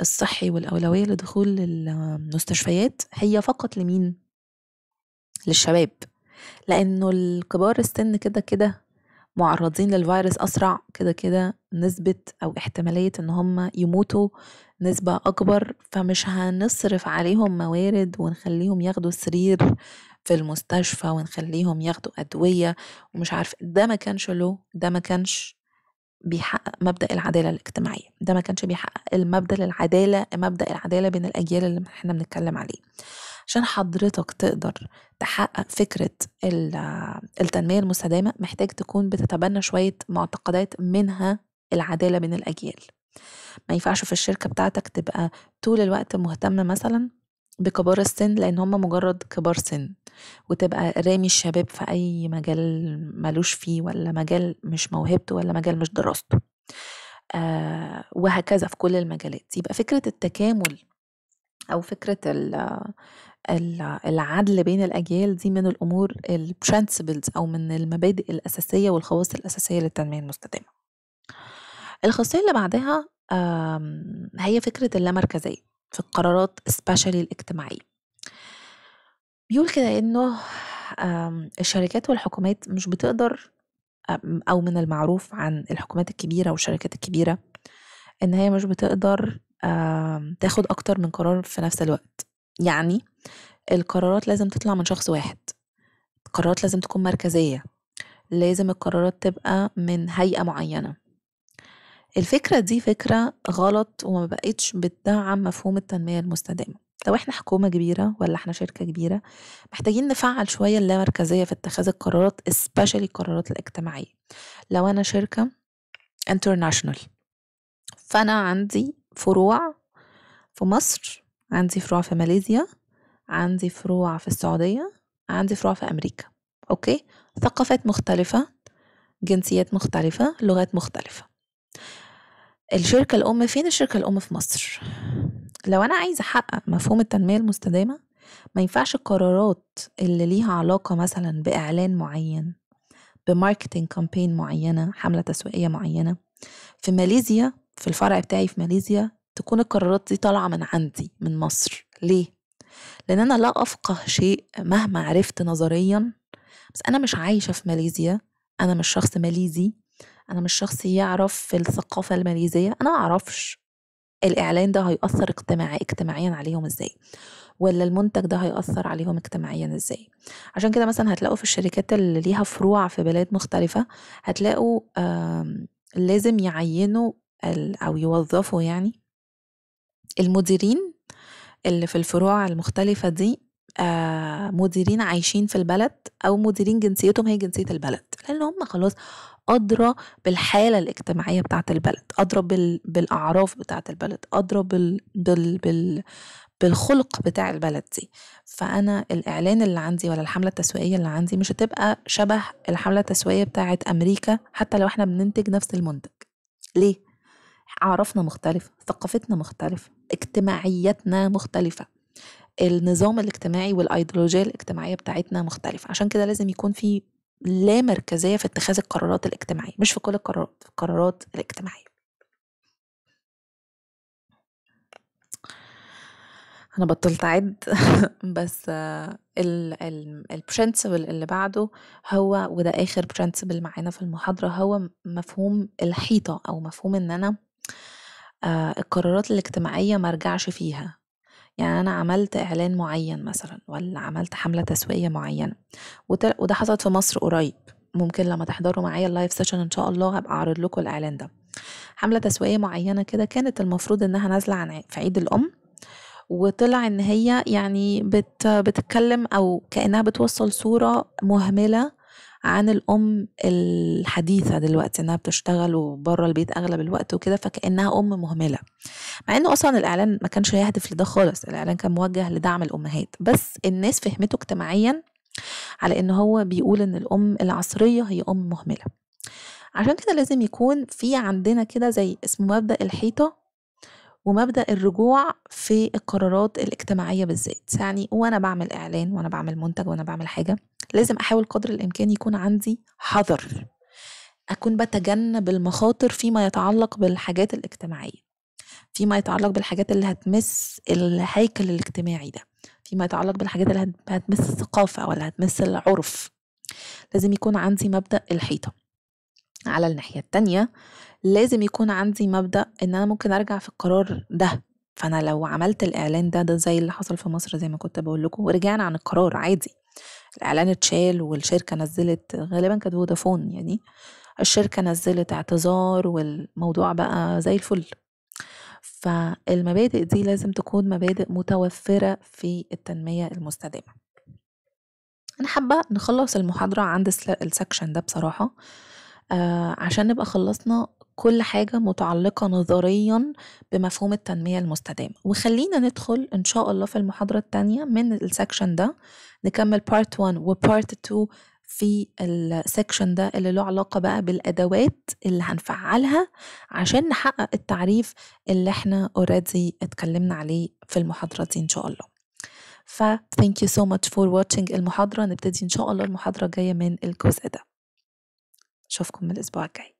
[SPEAKER 1] الصحي والأولوية لدخول المستشفيات هي فقط لمين؟ للشباب لأنه الكبار السن كده كده معرضين للفيروس أسرع كده كده نسبة أو احتمالية إن هم يموتوا نسبة أكبر فمش هنصرف عليهم موارد ونخليهم ياخدوا سرير في المستشفى ونخليهم ياخدوا أدوية ومش عارف ده ما كانش له ده ما كانش بيحقق مبدا العداله الاجتماعيه ده ما كانش بيحقق المبدا العداله مبدا العداله بين الاجيال اللي احنا بنتكلم عليه عشان حضرتك تقدر تحقق فكرة التنمية المستدامة محتاج تكون بتتبنى شوية معتقدات منها العدالة بين الأجيال ما ينفعش في الشركة بتاعتك تبقى طول الوقت مهتمة مثلا بكبار السن لان هم مجرد كبار سن وتبقى رامي الشباب في اي مجال ملوش فيه ولا مجال مش موهبته ولا مجال مش دراسته آه وهكذا في كل المجالات يبقى فكرة التكامل أو فكرة العدل بين الأجيال دي من الأمور البرنسبلز أو من المبادئ الأساسية والخواص الأساسية للتنمية المستدامة الخاصية اللي بعدها هي فكرة اللامركزية في القرارات especially الاجتماعية بيقول كده انه الشركات والحكومات مش بتقدر او من المعروف عن الحكومات الكبيرة والشركات الكبيرة ان هي مش بتقدر تاخد اكتر من قرار في نفس الوقت يعني القرارات لازم تطلع من شخص واحد القرارات لازم تكون مركزية لازم القرارات تبقى من هيئة معينة الفكرة دي فكرة غلط وما بقتش بتدعم مفهوم التنمية المستدامة لو احنا حكومة كبيرة ولا احنا شركة كبيرة محتاجين نفعل شوية اللامركزية في اتخاذ القرارات especially القرارات الاجتماعية لو انا شركة international فانا عندي فروع في مصر عندي فروع في ماليزيا عندي فروع في السعودية عندي فروع في أمريكا أوكي ثقافات مختلفة جنسيات مختلفة لغات مختلفة الشركة الأم فين الشركة الأم في مصر لو أنا عايزة أحقق مفهوم التنمية المستدامة ما ينفعش القرارات اللي ليها علاقة مثلا بإعلان معين بماركتينج كامبين معينة حملة تسويقية معينة في ماليزيا في الفرع بتاعي في ماليزيا تكون القرارات دي طالعة من عندي من مصر ليه؟ لأن أنا لا أفقه شيء مهما عرفت نظريا بس أنا مش عايشة في ماليزيا أنا مش شخص ماليزي انا مش شخص يعرف في الثقافه الماليزيه انا معرفش الاعلان ده هيأثر اجتماعي اجتماعيا عليهم ازاي ولا المنتج ده هيأثر عليهم اجتماعيا ازاي عشان كده مثلا هتلاقوا في الشركات اللي ليها فروع في بلاد مختلفة هتلاقوا لازم يعينوا او يوظفوا يعني المديرين اللي في الفروع المختلفة دي آه، مديرين عايشين في البلد او مديرين جنسيتهم هي جنسية البلد لان هم خلاص أدرى بالحالة الاجتماعية بتاعة البلد أدرى بال... بالأعراف بتاعة البلد أدرى بال... بال... بال... بالخلق بتاع البلد دي فأنا الإعلان اللي عندي ولا الحملة التسويقية اللي عندي مش هتبقى شبه الحملة التسويقية بتاعة أمريكا حتى لو احنا بننتج نفس المنتج ليه؟ أعرافنا مختلفة ثقافتنا مختلفة اجتماعيتنا مختلفة النظام الاجتماعي والايديولوجيه الاجتماعيه بتاعتنا مختلفه عشان كده لازم يكون في لا مركزية في اتخاذ القرارات الاجتماعية مش في كل القرارات في القرارات الاجتماعية أنا بطلت أعد [laughs] بس البرنسبل اللي بعده هو وده آخر برنسبل معانا في المحاضرة هو مفهوم الحيطة أو مفهوم إن أنا آه، القرارات الاجتماعية مرجعش فيها يعني أنا عملت إعلان معين مثلا ولا عملت حملة تسويقية معينة وده حصلت في مصر قريب ممكن لما تحضروا معايا اللايف سيشن ان شاء الله هبقى اعرض لكم الاعلان ده حمله تسويقيه معينه كده كانت المفروض انها نازله عن في عيد الام وطلع ان هي يعني بت بتتكلم او كانها بتوصل صوره مهمله عن الأم الحديثة دلوقتي إنها بتشتغل وبره البيت أغلب الوقت وكده فكأنها أم مهملة مع إنه أصلا الإعلان ما كانش هيهدف لده خالص الإعلان كان موجه لدعم الأمهات بس الناس فهمته اجتماعيا على إن هو بيقول إن الأم العصرية هي أم مهملة عشان كده لازم يكون في عندنا كده زي اسمه مبدأ الحيطة ومبدا الرجوع في القرارات الاجتماعيه بالذات يعني وانا بعمل اعلان وانا بعمل منتج وانا بعمل حاجه لازم احاول قدر الامكان يكون عندي حذر اكون بتجنب المخاطر فيما يتعلق بالحاجات الاجتماعيه فيما يتعلق بالحاجات اللي هتمس الهيكل الاجتماعي ده فيما يتعلق بالحاجات اللي هتمس الثقافه ولا هتمس العرف لازم يكون عندي مبدا الحيطه على الناحيه التانيه لازم يكون عندي مبدا ان انا ممكن ارجع في القرار ده فانا لو عملت الاعلان ده ده زي اللي حصل في مصر زي ما كنت بقول لكم ورجعنا عن القرار عادي الإعلان اتشال والشركة نزلت غالبا كانت فودافون يعني الشركة نزلت اعتذار والموضوع بقى زي الفل فالمبادئ دي لازم تكون مبادئ متوفرة في التنمية المستدامة أنا حابة نخلص المحاضرة عند السكشن ده بصراحة آه عشان نبقى خلصنا كل حاجة متعلقة نظريا بمفهوم التنمية المستدامة وخلينا ندخل إن شاء الله في المحاضرة التانية من السكشن ده نكمل بارت 1 وبارت 2 في السكشن ده اللي له علاقة بقى بالأدوات اللي هنفعلها عشان نحقق التعريف اللي احنا اوريدي اتكلمنا عليه في المحاضرة دي إن شاء الله ف thank you so much for watching المحاضرة نبتدي إن شاء الله المحاضرة الجاية من الجزء ده أشوفكم الأسبوع الجاي